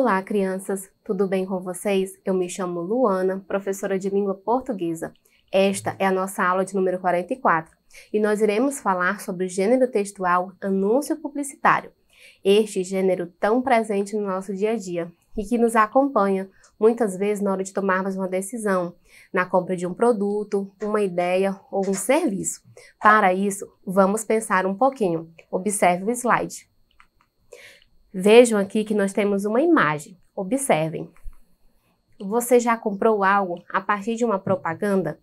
Olá, crianças! Tudo bem com vocês? Eu me chamo Luana, professora de língua portuguesa. Esta é a nossa aula de número 44 e nós iremos falar sobre o gênero textual anúncio publicitário. Este gênero tão presente no nosso dia a dia e que nos acompanha muitas vezes na hora de tomarmos uma decisão, na compra de um produto, uma ideia ou um serviço. Para isso, vamos pensar um pouquinho. Observe o slide. Vejam aqui que nós temos uma imagem. Observem. Você já comprou algo a partir de uma propaganda?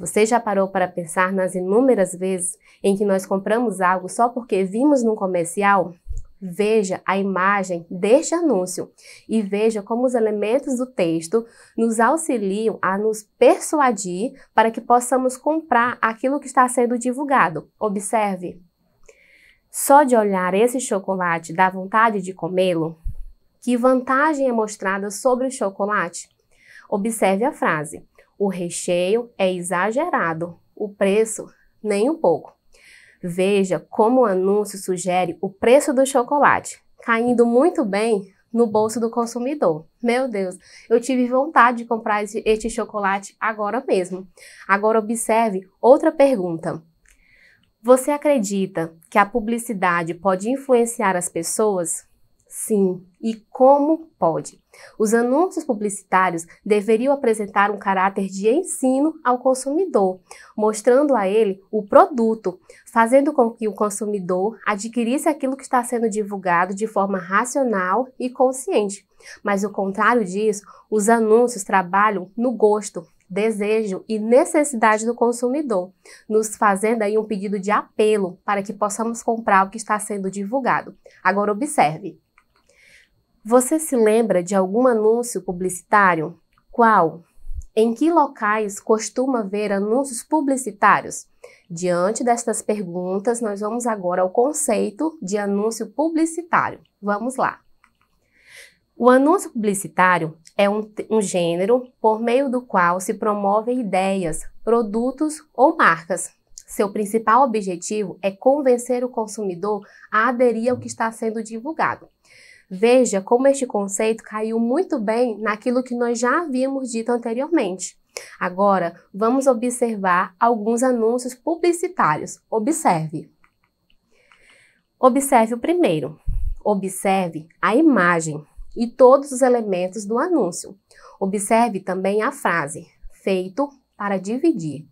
Você já parou para pensar nas inúmeras vezes em que nós compramos algo só porque vimos num comercial? Veja a imagem deste anúncio e veja como os elementos do texto nos auxiliam a nos persuadir para que possamos comprar aquilo que está sendo divulgado. Observe. Só de olhar esse chocolate dá vontade de comê-lo? Que vantagem é mostrada sobre o chocolate? Observe a frase: o recheio é exagerado, o preço nem um pouco. Veja como o anúncio sugere o preço do chocolate, caindo muito bem no bolso do consumidor. Meu Deus, eu tive vontade de comprar este chocolate agora mesmo. Agora observe outra pergunta. Você acredita que a publicidade pode influenciar as pessoas? Sim, e como pode? Os anúncios publicitários deveriam apresentar um caráter de ensino ao consumidor, mostrando a ele o produto, fazendo com que o consumidor adquirisse aquilo que está sendo divulgado de forma racional e consciente. Mas o contrário disso, os anúncios trabalham no gosto, desejo e necessidade do consumidor, nos fazendo aí um pedido de apelo para que possamos comprar o que está sendo divulgado. Agora observe. Você se lembra de algum anúncio publicitário? Qual? Em que locais costuma ver anúncios publicitários? Diante destas perguntas, nós vamos agora ao conceito de anúncio publicitário. Vamos lá. O anúncio publicitário é um, um, gênero por meio do qual se promovem ideias, produtos ou marcas. Seu principal objetivo é convencer o consumidor a aderir ao que está sendo divulgado. Veja como este conceito caiu muito bem naquilo que nós já havíamos dito anteriormente. Agora, vamos observar alguns anúncios publicitários. Observe. Observe o primeiro. Observe a imagem e todos os elementos do anúncio. Observe também a frase feito para dividir.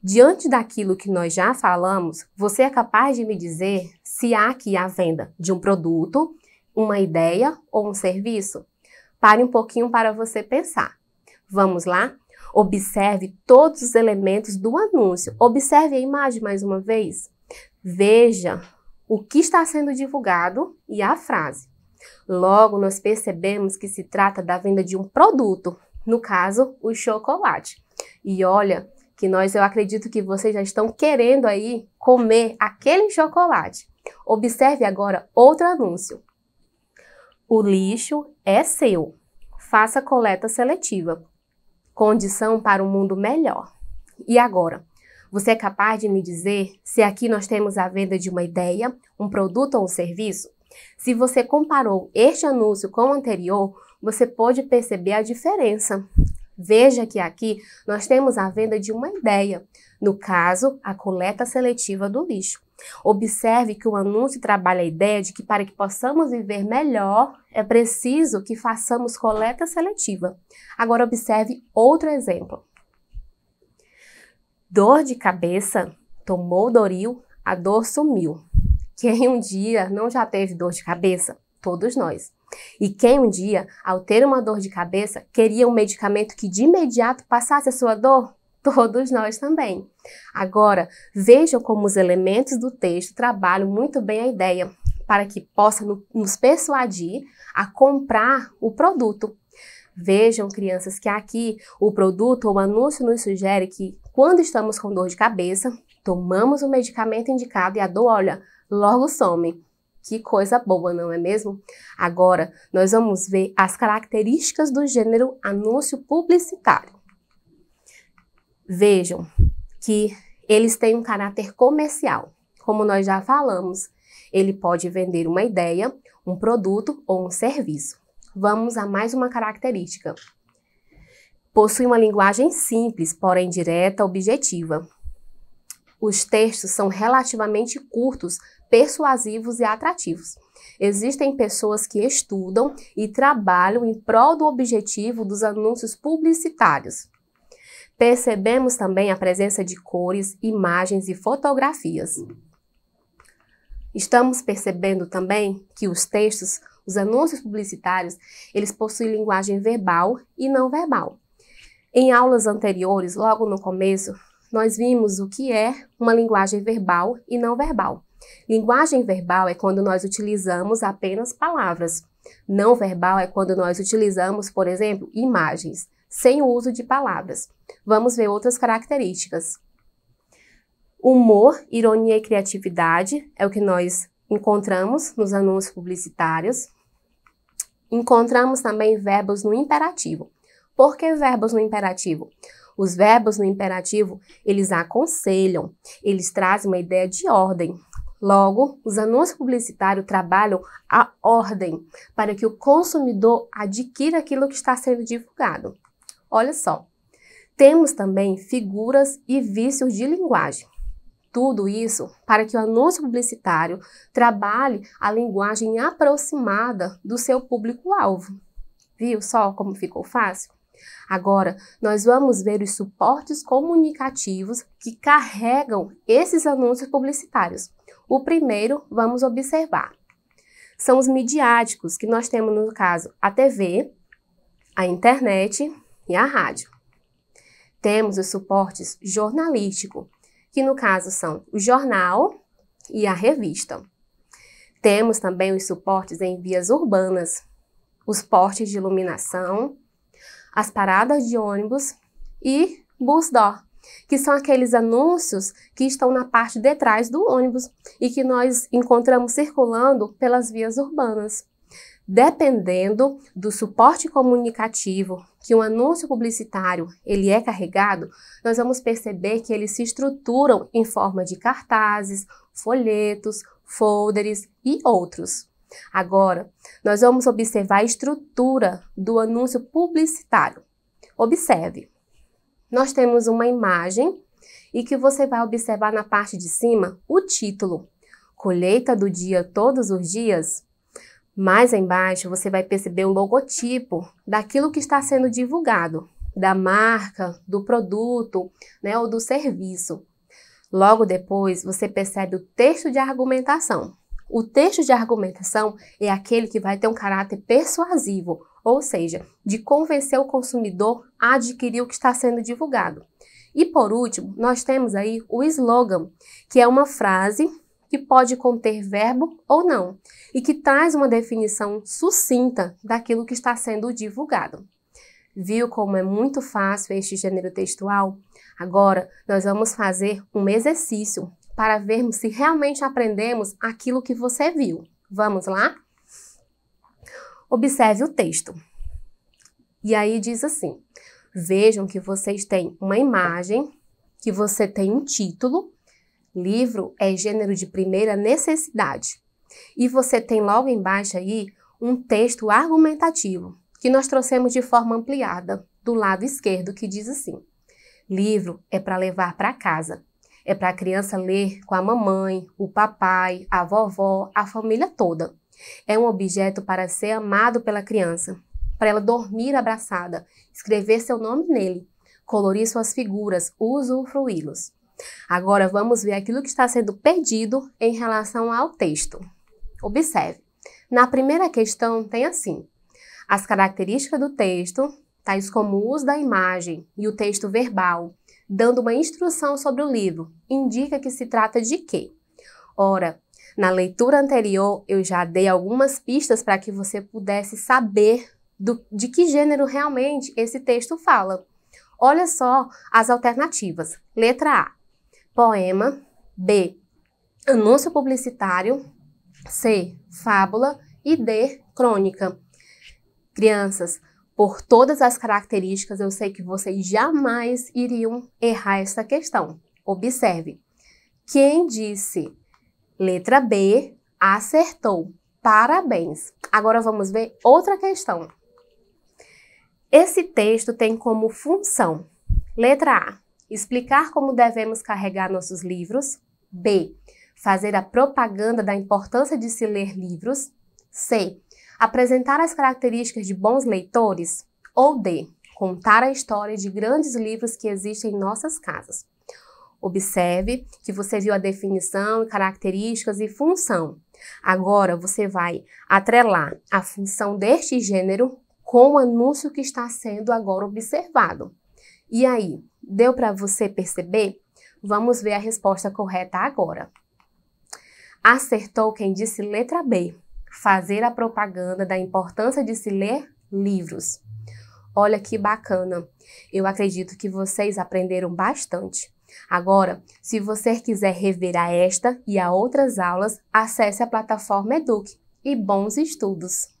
Diante daquilo que nós já falamos, você é capaz de me dizer se há aqui a venda de um produto, uma ideia ou um serviço? Pare um pouquinho para você pensar. Vamos lá? Observe todos os elementos do anúncio. Observe a imagem mais uma vez. Veja o que está sendo divulgado e a frase. Logo, nós percebemos que se trata da venda de um produto, no caso, o chocolate. E olha, que nós eu acredito que vocês já estão querendo aí comer aquele chocolate. Observe agora outro anúncio. O lixo é seu. Faça coleta seletiva. Condição para um mundo melhor. E agora? Você é capaz de me dizer se aqui nós temos a venda de uma ideia, um produto ou um serviço? Se você comparou este anúncio com o anterior, você pode perceber a diferença. Veja que aqui nós temos a venda de uma ideia, no caso, a coleta seletiva do lixo. Observe que o anúncio trabalha a ideia de que para que possamos viver melhor, é preciso que façamos coleta seletiva. Agora observe outro exemplo. Dor de cabeça, tomou Doril, a dor sumiu. Quem um dia não já teve dor de cabeça? Todos nós. E quem um dia, ao ter uma dor de cabeça, queria um medicamento que de imediato passasse a sua dor? Todos nós também. Agora, vejam como os elementos do texto trabalham muito bem a ideia, para que possa nos persuadir a comprar o produto. Vejam, crianças, que aqui o produto ou anúncio nos sugere que, quando estamos com dor de cabeça, tomamos o medicamento indicado e a dor, olha, logo some. Que coisa boa, não é mesmo? Agora, nós vamos ver as características do gênero anúncio publicitário. Vejam que eles têm um caráter comercial. Como nós já falamos, ele pode vender uma ideia, um produto ou um serviço. Vamos a mais uma característica. Possui uma linguagem simples, porém direta, objetiva. Os textos são relativamente curtos, persuasivos e atrativos. Existem pessoas que estudam e trabalham em prol do objetivo dos anúncios publicitários. Percebemos também a presença de cores, imagens e fotografias. Estamos percebendo também que os textos, os anúncios publicitários, eles possuem linguagem verbal e não verbal. Em aulas anteriores, logo no começo, nós vimos o que é uma linguagem verbal e não verbal. Linguagem verbal é quando nós utilizamos apenas palavras. Não verbal é quando nós utilizamos, por exemplo, imagens, sem o uso de palavras. Vamos ver outras características. Humor, ironia e criatividade é o que nós encontramos nos anúncios publicitários. Encontramos também verbos no imperativo. Por que verbos no imperativo? Os verbos no imperativo, eles aconselham, eles trazem uma ideia de ordem. Logo, os anúncios publicitários trabalham a ordem para que o consumidor adquira aquilo que está sendo divulgado. Olha só, temos também figuras e vícios de linguagem. Tudo isso para que o anúncio publicitário trabalhe a linguagem aproximada do seu público-alvo. Viu só como ficou fácil? Agora, nós vamos ver os suportes comunicativos que carregam esses anúncios publicitários. O primeiro, vamos observar. São os midiáticos, que nós temos no caso a TV, a internet e a rádio. Temos os suportes jornalístico, que no caso são o jornal e a revista. Temos também os suportes em vias urbanas, os portes de iluminação, as paradas de ônibus e busdor, que são aqueles anúncios que estão na parte de trás do ônibus e que nós encontramos circulando pelas vias urbanas. Dependendo do suporte comunicativo que um anúncio publicitário ele é carregado, nós vamos perceber que eles se estruturam em forma de cartazes, folhetos, folders e outros. Agora, nós vamos observar a estrutura do anúncio publicitário. Observe, nós temos uma imagem e que você vai observar na parte de cima o título, Colheita do Dia Todos os Dias. Mais embaixo você vai perceber o logotipo daquilo que está sendo divulgado, da marca, do produto né, ou do serviço. Logo depois você percebe o texto de argumentação, o texto de argumentação é aquele que vai ter um caráter persuasivo, ou seja, de convencer o consumidor a adquirir o que está sendo divulgado. E por último, nós temos aí o slogan, que é uma frase que pode conter verbo ou não, e que traz uma definição sucinta daquilo que está sendo divulgado. Viu como é muito fácil este gênero textual? Agora nós vamos fazer um exercício para vermos se realmente aprendemos aquilo que você viu. Vamos lá? Observe o texto. E aí diz assim: Vejam que vocês têm uma imagem, que você tem um título. Livro é gênero de primeira necessidade. E você tem logo embaixo aí um texto argumentativo, que nós trouxemos de forma ampliada do lado esquerdo, que diz assim: Livro é para levar para casa. É para a criança ler com a mamãe, o papai, a vovó, a família toda. É um objeto para ser amado pela criança, para ela dormir abraçada, escrever seu nome nele, colorir suas figuras, usufruí-los. Agora vamos ver aquilo que está sendo perdido em relação ao texto. Observe. Na primeira questão tem assim: as características do texto, tais como o uso da imagem e o texto verbal, dando uma instrução sobre o livro, indica que se trata de quê? Ora, na leitura anterior eu já dei algumas pistas para que você pudesse saber do, de que gênero realmente esse texto fala. Olha só as alternativas. Letra A: poema. B: anúncio publicitário. C: fábula. E D: crônica. Crianças, por todas as características, eu sei que vocês jamais iriam errar essa questão. Observe. Quem disse letra B acertou. Parabéns. Agora vamos ver outra questão. Esse texto tem como função: letra A, explicar como devemos carregar nossos livros. B, fazer a propaganda da importância de se ler livros. C, apresentar as características de bons leitores, ou D, contar a história de grandes livros que existem em nossas casas. Observe que você viu a definição, características e função. Agora você vai atrelar a função deste gênero com o anúncio que está sendo agora observado. E aí, deu para você perceber? Vamos ver a resposta correta agora. Acertou quem disse letra B fazer a propaganda da importância de se ler livros. Olha que bacana! Eu acredito que vocês aprenderam bastante. Agora, se você quiser rever a esta e a outras aulas, acesse a plataforma Eduque e bons estudos!